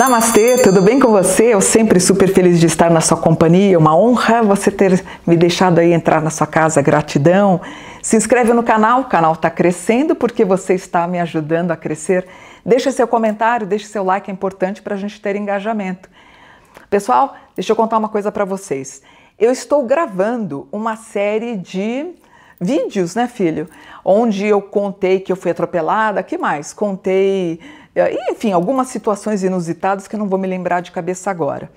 Namastê, tudo bem com você? Eu sempre super feliz de estar na sua companhia, uma honra você ter me deixado aí entrar na sua casa, gratidão. Se inscreve no canal, o canal está crescendo porque você está me ajudando a crescer. Deixa seu comentário, deixa seu like, é importante para a gente ter engajamento. Pessoal, deixa eu contar uma coisa para vocês. Eu estou gravando uma série de vídeos, né, filho? Onde eu contei que eu fui atropelada, que mais? Contei, eh, enfim, algumas situações inusitadas que eu não vou me lembrar de cabeça agora.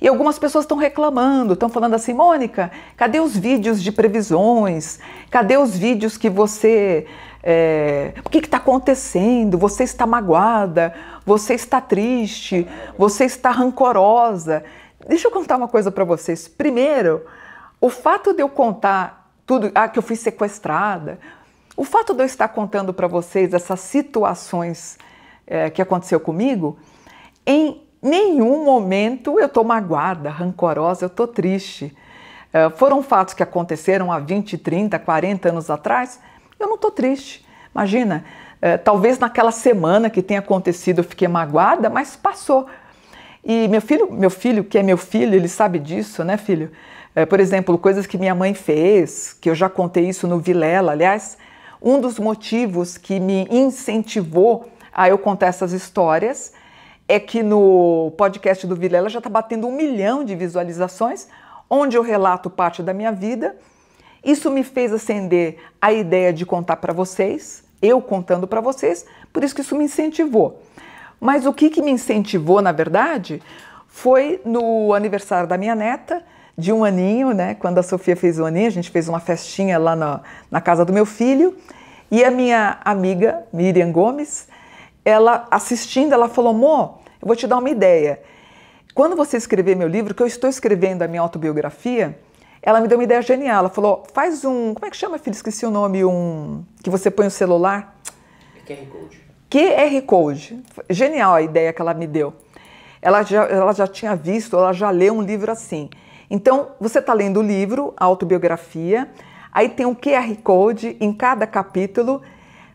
E algumas pessoas estão reclamando, estão falando assim, Mônica, cadê os vídeos de previsões? Cadê os vídeos que você. É... o que está acontecendo? Você está magoada, você está triste, você está rancorosa. Deixa eu contar uma coisa para vocês. Primeiro, o fato de eu contar tudo, ah, que eu fui sequestrada. O fato de eu estar contando para vocês essas situações é, que aconteceu comigo, em nenhum momento eu estou magoada, rancorosa, eu estou triste. É, foram fatos que aconteceram há 20, 30, 40 anos atrás, eu não estou triste. Imagina, é, talvez naquela semana que tenha acontecido eu fiquei magoada, mas passou. E meu filho, meu filho, que é meu filho, ele sabe disso, né, filho? É, por exemplo, coisas que minha mãe fez, que eu já contei isso no Vilela, aliás, um dos motivos que me incentivou a eu contar essas histórias é que no podcast do Vilela já está batendo um milhão de visualizações, onde eu relato parte da minha vida. Isso me fez acender a ideia de contar para vocês, eu contando para vocês, por isso que isso me incentivou. Mas o que, que me incentivou, na verdade, foi no aniversário da minha neta, de um aninho, né? Quando a Sofia fez o um aninho, a gente fez uma festinha lá na, na casa do meu filho. E a minha amiga Miriam Gomes, ela assistindo, ela falou: "Mô, eu vou te dar uma ideia. Quando você escrever meu livro, que eu estou escrevendo a minha autobiografia, ela me deu uma ideia genial. Ela falou: "Faz um, como é que chama, filho? Esqueci o nome, um que você põe o celular. QR Code. QR Code. Genial a ideia que ela me deu. Ela já, ela já tinha visto, ela já leu um livro assim. Então, você está lendo o livro, a autobiografia, aí tem um QR Code em cada capítulo.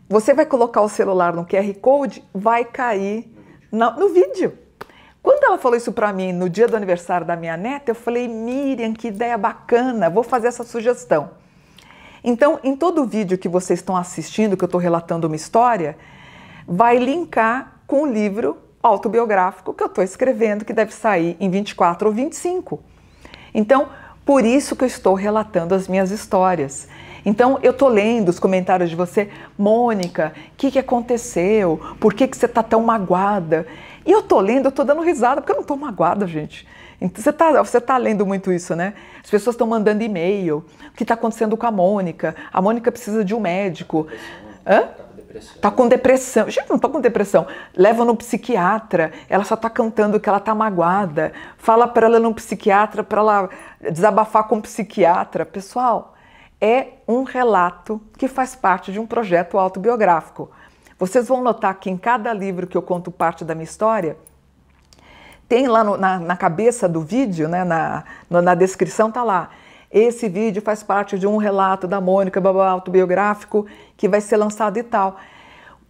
Você vai colocar o celular no QR Code, vai cair no, no vídeo. Quando ela falou isso para mim no dia do aniversário da minha neta, eu falei: Miriam, que ideia bacana, vou fazer essa sugestão. Então, em todo o vídeo que vocês estão assistindo, que eu estou relatando uma história, vai linkar com o livro autobiográfico que eu estou escrevendo, que deve sair em 24 ou 25. Então, por isso que eu estou relatando as minhas histórias. Então, eu tô lendo os comentários de você, Mônica, o que, que aconteceu? Por que, que você tá tão magoada? E eu tô lendo, eu tô dando risada, porque eu não tô magoada, gente. Então, você tá, você tá lendo muito isso, né? As pessoas estão mandando e-mail. O que está acontecendo com a Mônica? A Mônica precisa de um médico. Hã? depressão. Tá com depressão. Gente, não tá com depressão. Leva no psiquiatra, ela só tá cantando que ela tá magoada. Fala para ela no psiquiatra para ela desabafar com o psiquiatra. Pessoal, é um relato que faz parte de um projeto autobiográfico. Vocês vão notar que em cada livro que eu conto parte da minha história, tem lá no, na, na, cabeça do vídeo, né, na, na descrição, tá lá. Esse vídeo faz parte de um relato da Mônica, babá autobiográfico, que vai ser lançado e tal.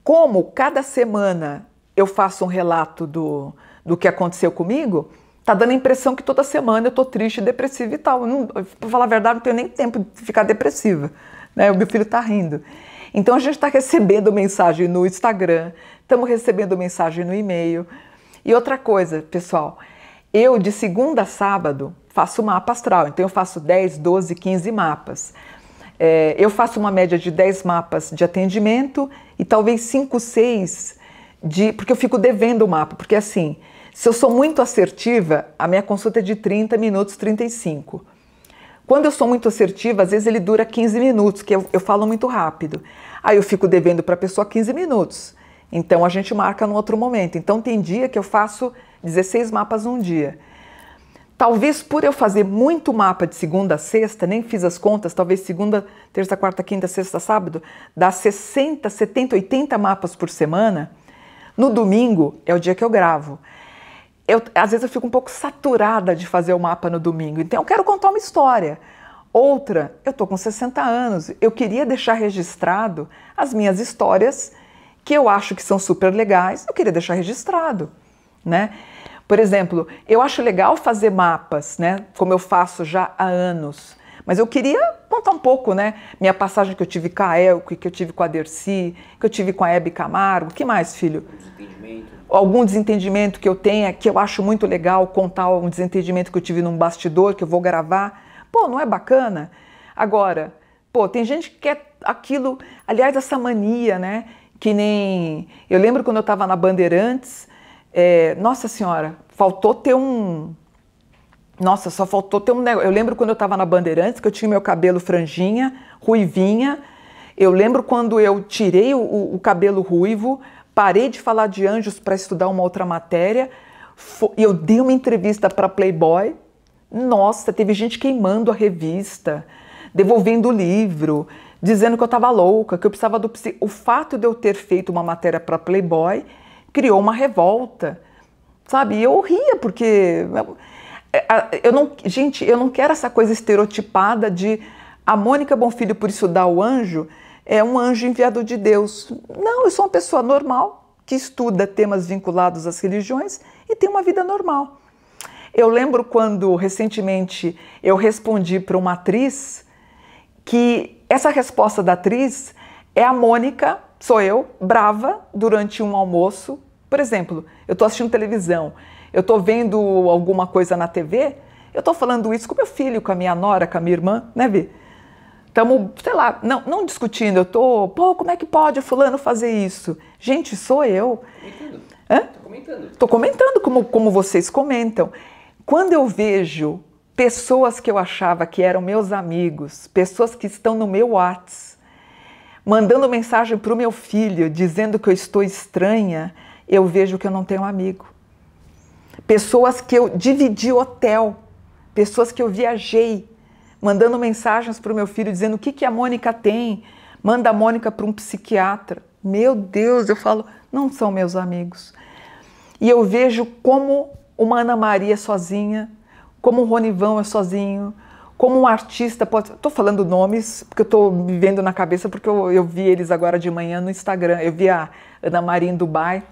Como cada semana eu faço um relato do, do que aconteceu comigo, tá dando a impressão que toda semana eu tô triste, depressiva e tal. Não, pra falar a verdade, não tenho nem tempo de ficar depressiva. Né? O meu filho tá rindo. Então a gente está recebendo mensagem no Instagram, estamos recebendo mensagem no e-mail. E outra coisa, pessoal, eu, de segunda a sábado, faço mapa astral, então eu faço 10, 12, 15 mapas. É, eu faço uma média de 10 mapas de atendimento e talvez 5, 6 de. porque eu fico devendo o mapa, porque assim, se eu sou muito assertiva, a minha consulta é de 30 minutos, 35. Quando eu sou muito assertiva, às vezes ele dura 15 minutos, que eu, eu falo muito rápido. Aí eu fico devendo para a pessoa 15 minutos. Então a gente marca num outro momento. Então tem dia que eu faço 16 mapas um dia. Talvez por eu fazer muito mapa de segunda a sexta, nem fiz as contas, talvez segunda, terça, quarta, quinta, sexta, sábado, dá 60, 70, 80 mapas por semana. No domingo é o dia que eu gravo. Eu, às vezes eu fico um pouco saturada de fazer o mapa no domingo, então eu quero contar uma história. Outra, eu tô com 60 anos, eu queria deixar registrado as minhas histórias que eu acho que são super legais, eu queria deixar registrado né? Por exemplo, eu acho legal fazer mapas, né? Como eu faço já há anos. Mas eu queria contar um pouco, né? Minha passagem que eu tive com a Elke, que eu tive com a Dercy, que eu tive com a Hebe Camargo. o que mais, filho? Desentendimento. Algum desentendimento que eu tenha, que eu acho muito legal contar um desentendimento que eu tive num bastidor, que eu vou gravar. Pô, não é bacana? Agora, pô, tem gente que quer aquilo, aliás, essa mania, né? Que nem. Eu lembro quando eu estava na Bandeirantes é, nossa Senhora, faltou ter um. Nossa, só faltou ter um negócio. Eu lembro quando eu estava na Bandeirantes, que eu tinha meu cabelo franjinha, ruivinha. Eu lembro quando eu tirei o, o cabelo ruivo, parei de falar de anjos para estudar uma outra matéria. E eu dei uma entrevista para Playboy. Nossa, teve gente queimando a revista, devolvendo o livro, dizendo que eu estava louca, que eu precisava do psi. O fato de eu ter feito uma matéria para Playboy criou uma revolta, sabe? E eu ria, porque. É, eu não, gente, eu não quero essa coisa estereotipada de a Mônica Bonfilho, por estudar o anjo, é um anjo enviado de Deus. Não, eu sou uma pessoa normal que estuda temas vinculados às religiões e tem uma vida normal. Eu lembro quando recentemente eu respondi para uma atriz que essa resposta da atriz é a Mônica sou eu, brava, durante um almoço. Por exemplo, eu estou assistindo televisão, eu estou vendo alguma coisa na TV, eu estou falando isso com meu filho, com a minha nora, com a minha irmã, né, Vi? Estamos, sei lá, não, não discutindo, eu estou, pô, como é que pode fulano fazer isso? Gente, sou eu. Comentando. Tô comentando. Tô comentando como, como vocês comentam. Quando eu vejo pessoas que eu achava que eram meus amigos, pessoas que estão no meu WhatsApp, mandando mensagem para o meu filho dizendo que eu estou estranha, eu vejo que eu não tenho amigo. Pessoas que eu dividi hotel, pessoas que eu viajei, mandando mensagens para o meu filho dizendo o que, que a Mônica tem, manda a Mônica para um psiquiatra. Meu Deus, eu falo, não são meus amigos. E eu vejo como uma Ana Maria sozinha, como o Ronivão é sozinho, como um artista pode. Estou falando nomes, porque eu estou me vendo na cabeça, porque eu, eu, vi eles agora de manhã no Instagram. Eu vi a Ana Maria em Dubai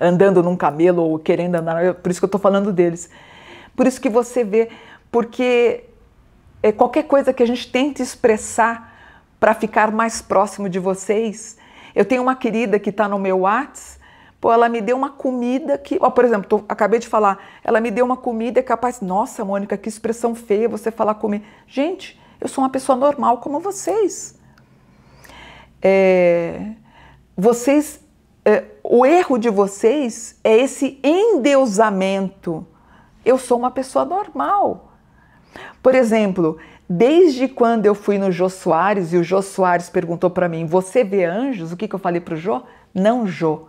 andando num camelo ou querendo andar, é por isso que eu estou falando deles. Por isso que você vê, porque é qualquer coisa que a gente tente expressar para ficar mais próximo de vocês. Eu tenho uma querida que está no meu WhatsApp Pô, ela me deu uma comida que. Ó, por exemplo, tô, acabei de falar, ela me deu uma comida é capaz. Nossa, Mônica, que expressão feia você falar comigo. Gente, eu sou uma pessoa normal como vocês. É, vocês. É, o erro de vocês é esse endeusamento. Eu sou uma pessoa normal. Por exemplo, desde quando eu fui no Jô Soares e o Jô Soares perguntou para mim: Você vê anjos? O que, que eu falei para o Jô? Não, Jô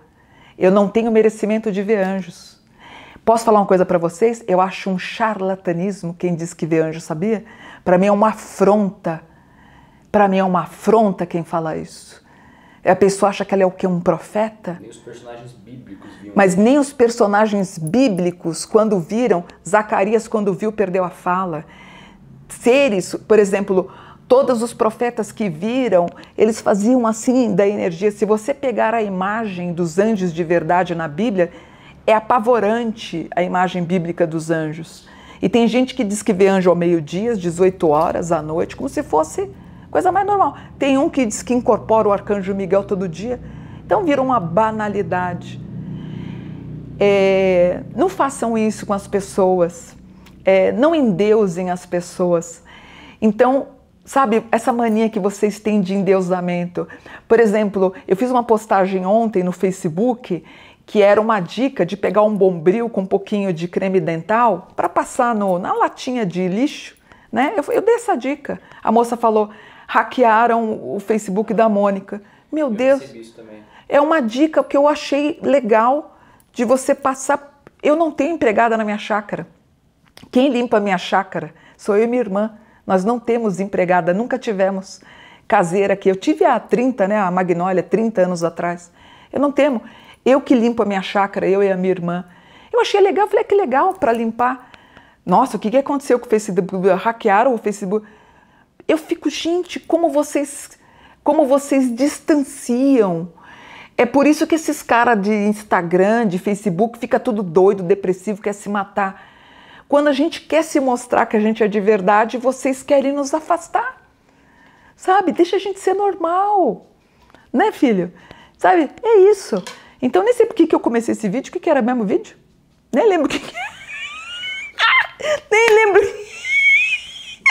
eu não tenho merecimento de ver anjos. Posso falar uma coisa para vocês? Eu acho um charlatanismo quem diz que vê anjos, sabia? Para mim é uma afronta. Para mim é uma afronta quem fala isso. É, a pessoa acha que ela é o que um profeta? Nem os personagens bíblicos viram. Mas nem os personagens bíblicos quando viram, Zacarias quando viu perdeu a fala. Seres, por exemplo, Todos os profetas que viram, eles faziam assim da energia. Se você pegar a imagem dos anjos de verdade na Bíblia, é apavorante a imagem bíblica dos anjos. E tem gente que diz que vê anjo ao meio-dia, às 18 horas, à noite, como se fosse coisa mais normal. Tem um que diz que incorpora o arcanjo Miguel todo dia. Então vira uma banalidade. É, não façam isso com as pessoas. É, não endeusem as pessoas. Então, Sabe, essa mania que vocês têm de endeusamento. Por exemplo, eu fiz uma postagem ontem no Facebook que era uma dica de pegar um bombril com um pouquinho de creme dental para passar no, na latinha de lixo, né? Eu, eu dei essa dica. A moça falou: hackearam o Facebook da Mônica. Meu eu Deus. É uma dica que eu achei legal de você passar. Eu não tenho empregada na minha chácara. Quem limpa a minha chácara sou eu e minha irmã. Nós não temos empregada, nunca tivemos caseira aqui. Eu tive a 30, né, a Magnólia, 30 anos atrás. Eu não temo. Eu que limpo a minha chácara, eu e a minha irmã. Eu achei legal, falei, ah, que legal para limpar. Nossa, o que, que aconteceu com o Facebook? Hackearam o Facebook. Eu fico, gente, como vocês, como vocês distanciam. É por isso que esses caras de Instagram, de Facebook, fica tudo doido, depressivo, quer se matar. Quando a gente quer se mostrar que a gente é de verdade, vocês querem nos afastar. Sabe? Deixa a gente ser normal. Né, filho? Sabe? É isso. Então nem sei por que, que eu comecei esse vídeo. O que, que era mesmo vídeo? Nem lembro o que, Nem lembro.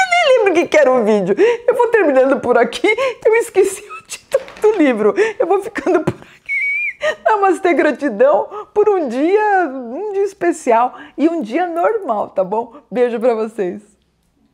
Eu nem lembro o que, que era o vídeo. Eu vou terminando por aqui. Eu esqueci o título do livro. Eu vou ficando por Namastê, gratidão por um dia, um dia especial e um dia normal, tá bom? Beijo para vocês.